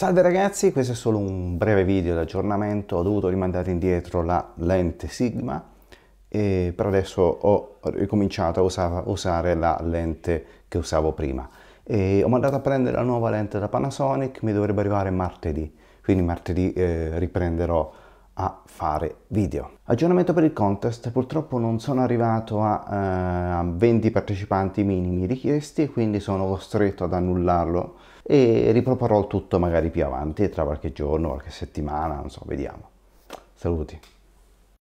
Salve ragazzi, questo è solo un breve video di aggiornamento, ho dovuto rimandare indietro la lente Sigma e per adesso ho ricominciato a usare la lente che usavo prima. E ho mandato a prendere la nuova lente da Panasonic, mi dovrebbe arrivare martedì, quindi martedì eh, riprenderò a fare video. Aggiornamento per il contest, purtroppo non sono arrivato a, eh, 20 partecipanti minimi richiesti e quindi sono costretto ad annullarlo e riproporrò il tutto magari più avanti, tra qualche giorno, qualche settimana, non so, vediamo. Saluti.